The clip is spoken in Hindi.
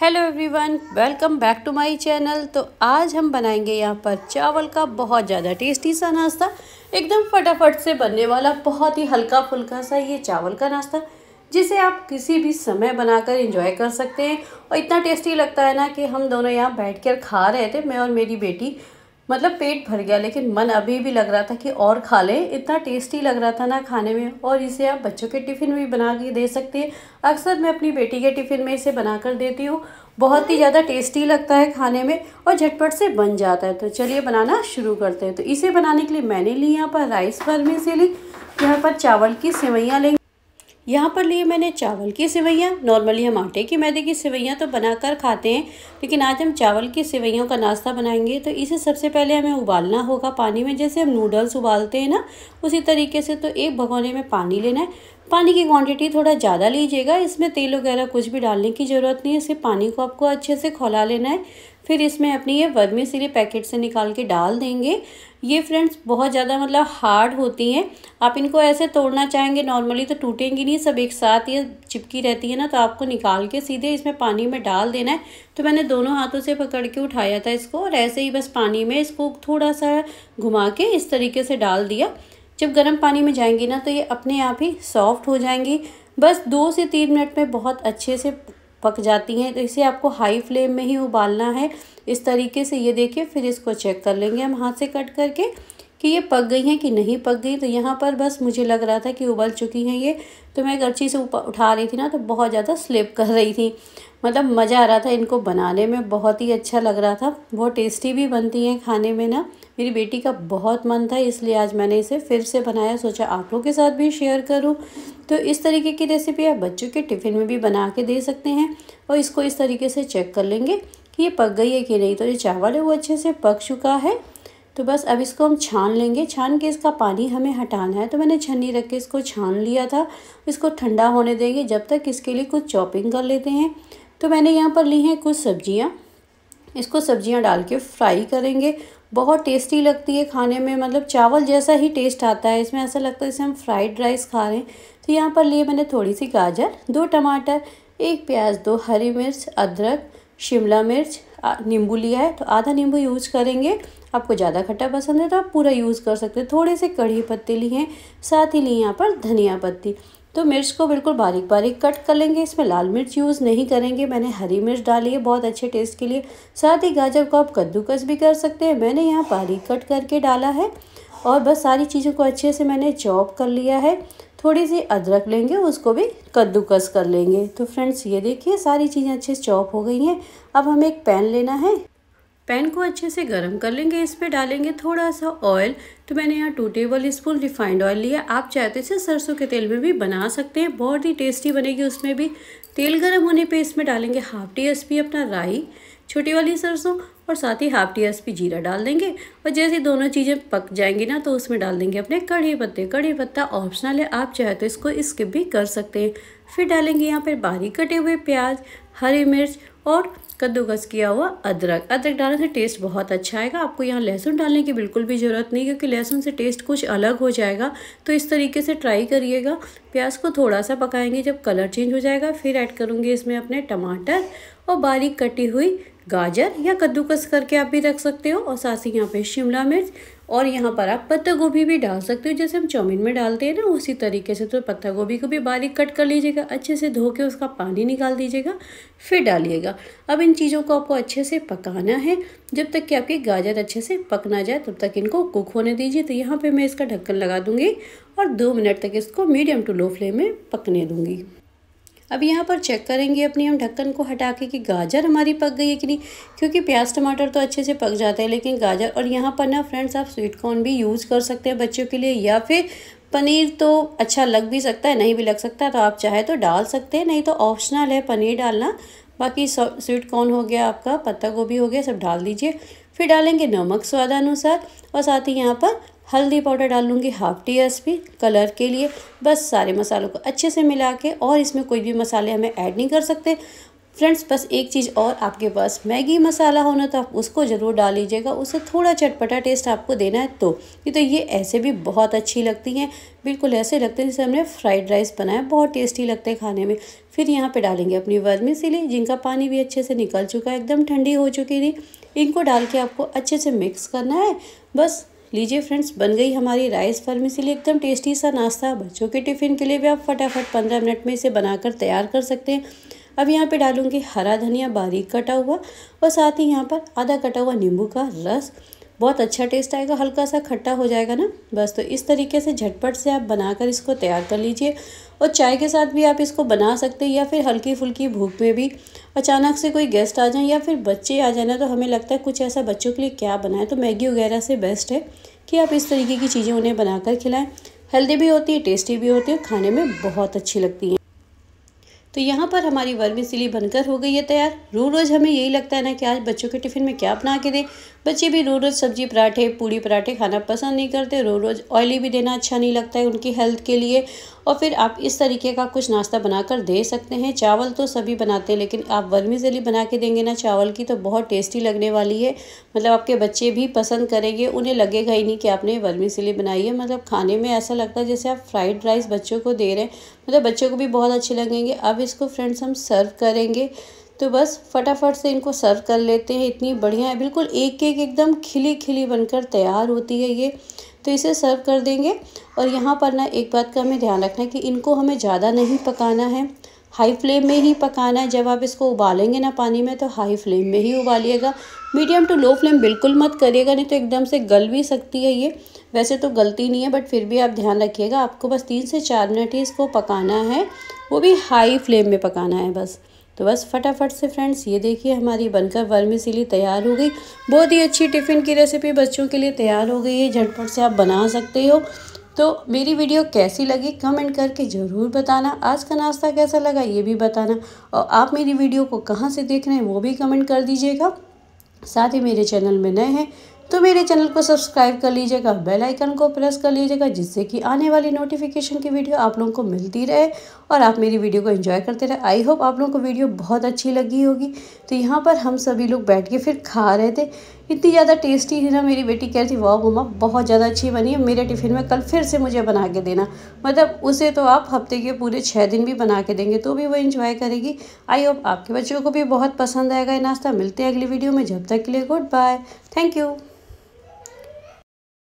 hello everyone welcome back to my channel तो आज हम बनाएंगे यहाँ पर चावल का बहुत ज़्यादा टेस्टी सा नाश्ता एकदम फटाफट से बनने वाला बहुत ही हल्का फुल्का सा ये चावल का नाश्ता जिसे आप किसी भी समय बनाकर एंजॉय कर सकते हैं और इतना टेस्टी लगता है ना कि हम दोनों यहाँ बैठ कर खा रहे थे मैं और मेरी बेटी मतलब पेट भर गया लेकिन मन अभी भी लग रहा था कि और खा लें इतना टेस्टी लग रहा था ना खाने में और इसे आप बच्चों के टिफ़िन भी बना के दे सकते हैं अक्सर मैं अपनी बेटी के टिफ़िन में इसे बना कर देती हूँ बहुत ही ज़्यादा टेस्टी लगता है खाने में और झटपट से बन जाता है तो चलिए बनाना शुरू करते हैं तो इसे बनाने के लिए मैंने ली यहाँ पर राइस भर में से ली यहाँ पर चावल की सेवैयाँ लेंगे यहाँ पर लिए मैंने चावल की सेवैयाँ नॉर्मली हम आटे की मैदे की सेवैयाँ तो बनाकर खाते हैं लेकिन आज हम चावल की सेवैयों का नाश्ता बनाएंगे तो इसे सबसे पहले हमें उबालना होगा पानी में जैसे हम नूडल्स उबालते हैं ना उसी तरीके से तो एक भगोने में पानी लेना है पानी की क्वांटिटी थोड़ा ज़्यादा लीजिएगा इसमें तेल वगैरह कुछ भी डालने की ज़रूरत नहीं है सिर्फ पानी को आपको अच्छे से खोला लेना है फिर इसमें अपनी ये वर्मी सिली पैकेट से निकाल के डाल देंगे ये फ्रेंड्स बहुत ज़्यादा मतलब हार्ड होती हैं आप इनको ऐसे तोड़ना चाहेंगे नॉर्मली तो टूटेंगी नहीं सब एक साथ ये चिपकी रहती है ना तो आपको निकाल के सीधे इसमें पानी में डाल देना है तो मैंने दोनों हाथों से पकड़ के उठाया था इसको और ऐसे ही बस पानी में इसको थोड़ा सा घुमा के इस तरीके से डाल दिया जब गर्म पानी में जाएंगी ना तो ये अपने आप ही सॉफ्ट हो जाएंगी बस दो से तीन मिनट में बहुत अच्छे से पक जाती हैं तो इसे आपको हाई फ्लेम में ही उबालना है इस तरीके से ये देखिए फिर इसको चेक कर लेंगे हम हाथ से कट करके कि ये पक गई हैं कि नहीं पक गई तो यहाँ पर बस मुझे लग रहा था कि उबल चुकी हैं ये तो मैं गर्ची से ऊपर उठा रही थी ना तो बहुत ज़्यादा स्लिप कर रही थी मतलब मज़ा आ रहा था इनको बनाने में बहुत ही अच्छा लग रहा था बहुत टेस्टी भी बनती हैं खाने में ना मेरी बेटी का बहुत मन था इसलिए आज मैंने इसे फिर से बनाया सोचा आप लोगों के साथ भी शेयर करूं तो इस तरीके की रेसिपी आप बच्चों के टिफ़िन में भी बना के दे सकते हैं और इसको इस तरीके से चेक कर लेंगे कि ये पक गई है कि नहीं तो ये चावल है वो अच्छे से पक चुका है तो बस अब इसको हम छान लेंगे छान के इसका पानी हमें हटाना है तो मैंने छन्नी रख के इसको छान लिया था इसको ठंडा होने देंगे जब तक इसके लिए कुछ चॉपिंग कर लेते हैं तो मैंने यहाँ पर ली हैं कुछ सब्जियाँ इसको सब्जियाँ डाल के फ्राई करेंगे बहुत टेस्टी लगती है खाने में मतलब चावल जैसा ही टेस्ट आता है इसमें ऐसा लगता है जैसे हम फ्राइड राइस खा रहे हैं तो यहाँ पर लिए मैंने थोड़ी सी गाजर दो टमाटर एक प्याज दो हरी मिर्च अदरक शिमला मिर्च नींबू लिया है तो आधा नींबू यूज़ करेंगे आपको ज़्यादा खट्टा पसंद है तो आप पूरा यूज़ कर सकते हैं थोड़े से कढ़ी पत्ते लिए हैं साथ ही लिए यहाँ पर धनिया पत्ती तो मिर्च को बिल्कुल बारीक बारीक कट कर लेंगे इसमें लाल मिर्च यूज़ नहीं करेंगे मैंने हरी मिर्च डाली है बहुत अच्छे टेस्ट के लिए साथ ही गाजर को आप कद्दूकस भी कर सकते हैं मैंने यहाँ बारीक कट करके डाला है और बस सारी चीज़ों को अच्छे से मैंने चॉप कर लिया है थोड़ी सी अदरक लेंगे उसको भी कद्दूकस कर लेंगे तो फ्रेंड्स ये देखिए सारी चीज़ें अच्छे से चॉप हो गई हैं अब हमें एक पैन लेना है पैन को अच्छे से गर्म कर लेंगे इस पर डालेंगे थोड़ा सा ऑयल तो मैंने यहाँ two tablespoon refined oil लिया आप चाहे तो इसे सरसों के तेल में भी बना सकते हैं बहुत ही टेस्टी बनेगी उसमें भी तेल गर्म होने पे इसमें डालेंगे हाफ टी एस अपना राई छोटी वाली सरसों और साथ ही हाफ टी एस जीरा डाल देंगे और जैसे दोनों चीज़ें पक जाएंगी ना तो उसमें डाल देंगे अपने कड़ी पत्ते कड़ी पत्ता ऑप्शनल है आप चाहे तो इसको स्किप भी कर सकते हैं फिर डालेंगे यहाँ पर बारीक कटे हुए प्याज हरी मिर्च और कद्दूकस किया हुआ अदरक अदरक डालने से टेस्ट बहुत अच्छा आएगा आपको यहाँ लहसुन डालने की बिल्कुल भी ज़रूरत नहीं क्योंकि लहसुन से टेस्ट कुछ अलग हो जाएगा तो इस तरीके से ट्राई करिएगा प्याज को थोड़ा सा पकाएंगे जब कलर चेंज हो जाएगा फिर ऐड करूँगी इसमें अपने टमाटर और बारीक कटी हुई गाजर या कद्दूकस करके आप भी रख सकते हो और साथ ही यहाँ पर शिमला मिर्च और यहाँ पर आप पत्ता गोभी भी डाल सकते हो जैसे हम चाउमीन में डालते हैं ना उसी तरीके से तो पत्ता गोभी को भी बारीक कट कर लीजिएगा अच्छे से धो के उसका पानी निकाल दीजिएगा फिर डालिएगा अब इन चीज़ों को आपको अच्छे से पकाना है जब तक कि आपकी गाजर अच्छे से पक ना जाए तब तक इनको कुक होने दीजिए तो यहाँ पर मैं इसका ढक्कन लगा दूँगी और दो मिनट तक इसको मीडियम टू लो फ्लेम में पकने दूँगी अब यहाँ पर चेक करेंगे अपनी हम ढक्कन को हटा के कि गाजर हमारी पक गई है कि नहीं क्योंकि प्याज टमाटर तो अच्छे से पक जाते हैं लेकिन गाजर और यहाँ पर ना फ्रेंड्स आप स्वीट कॉर्न भी यूज़ कर सकते हैं बच्चों के लिए या फिर पनीर तो अच्छा लग भी सकता है नहीं भी लग सकता तो आप चाहे तो डाल सकते हैं नहीं तो ऑप्शनल है पनीर डालना बाकी स्वीट कॉर्न हो गया आपका पत्ता गोभी हो गया सब डाल दीजिए फिर डालेंगे नमक स्वादानुसार और साथ ही यहाँ पर हल्दी पाउडर डाल लूँगी हाफ टी पी कलर के लिए बस सारे मसालों को अच्छे से मिला के और इसमें कोई भी मसाले हमें ऐड नहीं कर सकते फ्रेंड्स बस एक चीज़ और आपके पास मैगी मसाला होना तो आप उसको ज़रूर डाल लीजिएगा उससे थोड़ा चटपटा टेस्ट आपको देना है तो ये तो ये ऐसे भी बहुत अच्छी लगती हैं बिल्कुल ऐसे लगते हैं जैसे हमने फ्राइड राइस बनाया बहुत टेस्टी लगते हैं खाने में फिर यहाँ पे डालेंगे अपनी वर्मी सिली जिनका पानी भी अच्छे से निकल चुका है एकदम ठंडी हो चुकी थी इनको डाल के आपको अच्छे से मिक्स करना है बस लीजिए फ्रेंड्स बन गई हमारी राइस फर्मी से एकदम टेस्टी सा नाश्ता बच्चों के टिफ़िन के लिए भी आप फटाफट पंद्रह मिनट में इसे बनाकर तैयार कर सकते हैं अब यहाँ पे डालूंगी हरा धनिया बारीक कटा हुआ और साथ ही यहाँ पर आधा कटा हुआ नींबू का रस बहुत अच्छा टेस्ट आएगा हल्का सा खट्टा हो जाएगा ना बस तो इस तरीके से झटपट से आप बनाकर इसको तैयार कर लीजिए और चाय के साथ भी आप इसको बना सकते हैं या फिर हल्की फुल्की भूख में भी अचानक से कोई गेस्ट आ जाए या फिर बच्चे आ जाए ना तो हमें लगता है कुछ ऐसा बच्चों के लिए क्या बनाएं तो मैगी वगैरह से बेस्ट है कि आप इस तरीके की चीज़ें उन्हें बनाकर खिलाएँ हेल्दी भी होती है टेस्टी भी होती है खाने में बहुत अच्छी लगती हैं तो यहाँ पर हमारी वर्मी सिली बनकर हो गई है तैयार रो रोज़ हमें यही लगता है ना कि आज बच्चों के टिफ़िन में क्या बना के दें बच्चे भी रोज़ रोज़ सब्जी पराठे पूड़ी पराठे खाना पसंद नहीं करते रोज़ रोज़ ऑयली भी देना अच्छा नहीं लगता है उनकी हेल्थ के लिए और फिर आप इस तरीके का कुछ नाश्ता बनाकर दे सकते हैं चावल तो सभी बनाते हैं लेकिन आप वर्मी जली बना के देंगे ना चावल की तो बहुत टेस्टी लगने वाली है मतलब आपके बच्चे भी पसंद करेंगे उन्हें लगेगा ही नहीं कि आपने वर्मी जली बनाई है मतलब खाने में ऐसा लगता है जैसे आप फ्राइड राइस बच्चों को दे रहे हैं मतलब बच्चों को भी बहुत अच्छे लगेंगे अब इसको फ्रेंड्स हम सर्व करेंगे तो बस फटाफट से इनको सर्व कर लेते हैं इतनी बढ़िया है बिल्कुल एक एक एकदम खिली खिली बनकर तैयार होती है ये तो इसे सर्व कर देंगे और यहाँ पर ना एक बात का हमें ध्यान रखना है कि इनको हमें ज़्यादा नहीं पकाना है हाई फ्लेम में ही पकाना है जब आप इसको उबालेंगे ना पानी में तो हाई फ्लेम में ही उबालिएगा मीडियम टू लो फ्लेम बिल्कुल मत करिएगा नहीं तो एकदम से गल भी सकती है ये वैसे तो गलती नहीं है बट फिर भी आप ध्यान रखिएगा आपको बस तीन से चार मिनट ही इसको पकाना है वो भी हाई फ्लेम में पकाना है बस तो बस फटाफट से फ्रेंड्स ये देखिए हमारी बनकर वर्मी सिली तैयार हो गई बहुत ही अच्छी टिफ़िन की रेसिपी बच्चों के लिए तैयार हो गई है झटपट से आप बना सकते हो तो मेरी वीडियो कैसी लगी कमेंट करके ज़रूर बताना आज का नाश्ता कैसा लगा ये भी बताना और आप मेरी वीडियो को कहाँ से देख रहे हैं वो भी कमेंट कर दीजिएगा साथ ही मेरे चैनल में नए हैं तो मेरे चैनल को सब्सक्राइब कर लीजिएगा बेल आइकन को प्रेस कर लीजिएगा जिससे कि आने वाली नोटिफिकेशन की वीडियो आप लोगों को मिलती रहे और आप मेरी वीडियो को एंजॉय करते रहे आई होप आप लोगों को वीडियो बहुत अच्छी लगी होगी तो यहाँ पर हम सभी लोग बैठ के फिर खा रहे थे इतनी ज़्यादा टेस्टी थी ना मेरी बेटी कह रही थी वाह मम्मा बहुत ज़्यादा अच्छी बनी है मेरे टिफ़िन में कल फिर से मुझे बना के देना मतलब उसे तो आप हफ्ते के पूरे छः दिन भी बना के देंगे तो भी वो इन्जॉय करेगी आई होप आपके बच्चों को भी बहुत पसंद आएगा ये नाश्ता मिलते हैं अगली वीडियो में जब तक के लिए गुड बाय थैंक यू